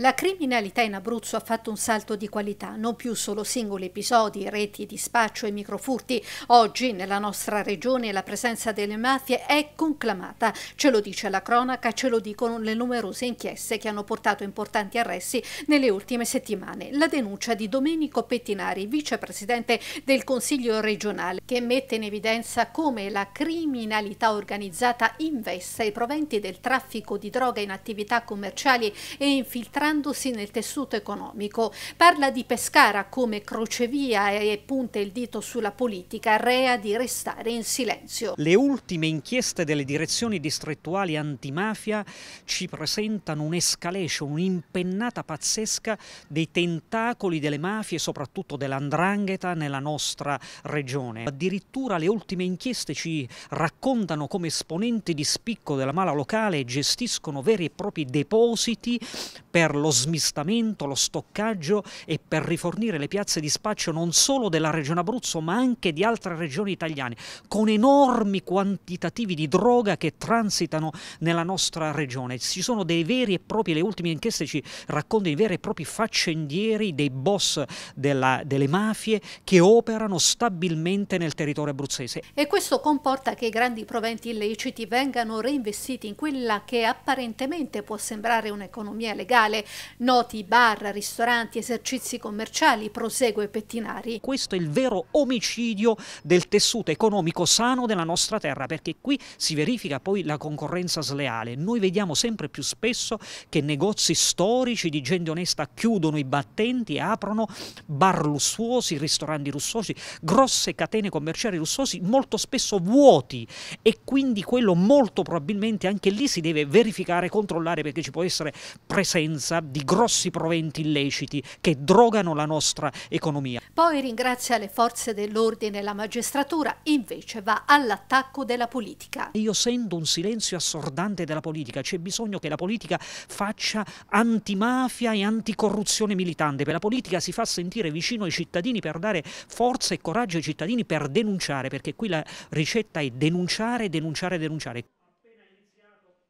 La criminalità in Abruzzo ha fatto un salto di qualità, non più solo singoli episodi, reti di spaccio e microfurti. Oggi nella nostra regione la presenza delle mafie è conclamata, ce lo dice la cronaca, ce lo dicono le numerose inchieste che hanno portato importanti arresti nelle ultime settimane. La denuncia di Domenico Pettinari, vicepresidente del Consiglio regionale, che mette in evidenza come la criminalità organizzata investa i proventi del traffico di droga in attività commerciali e infiltrate inseguendosi nel tessuto economico. Parla di Pescara come crocevia e punta il dito sulla politica, rea di restare in silenzio. Le ultime inchieste delle direzioni distrettuali antimafia ci presentano un'escalation, un'impennata pazzesca dei tentacoli delle mafie, soprattutto dell'andrangheta nella nostra regione. Addirittura le ultime inchieste ci raccontano come esponenti di spicco della mala locale gestiscono veri e propri depositi per lo smistamento, lo stoccaggio e per rifornire le piazze di spaccio non solo della regione Abruzzo ma anche di altre regioni italiane, con enormi quantitativi di droga che transitano nella nostra regione. Ci sono dei veri e propri, le ultime inchieste ci raccontano i veri e propri faccendieri dei boss della, delle mafie che operano stabilmente nel territorio abruzzese. E questo comporta che i grandi proventi illeciti vengano reinvestiti in quella che apparentemente può sembrare un'economia legale, noti bar, ristoranti, esercizi commerciali, prosegue Pettinari. Questo è il vero omicidio del tessuto economico sano della nostra terra, perché qui si verifica poi la concorrenza sleale. Noi vediamo sempre più spesso che negozi storici di gente onesta chiudono i battenti e aprono bar lussuosi, ristoranti lussuosi, grosse catene commerciali lussuosi, molto spesso vuoti e quindi quello molto probabilmente anche lì si deve verificare, controllare perché ci può essere presenza di grossi proventi illeciti che drogano la nostra economia. Poi ringrazia le forze dell'ordine e la magistratura, invece va all'attacco della politica. Io sento un silenzio assordante della politica, c'è bisogno che la politica faccia antimafia e anticorruzione militante, la politica si fa sentire vicino ai cittadini per dare forza e coraggio ai cittadini per denunciare, perché qui la ricetta è denunciare, denunciare, denunciare.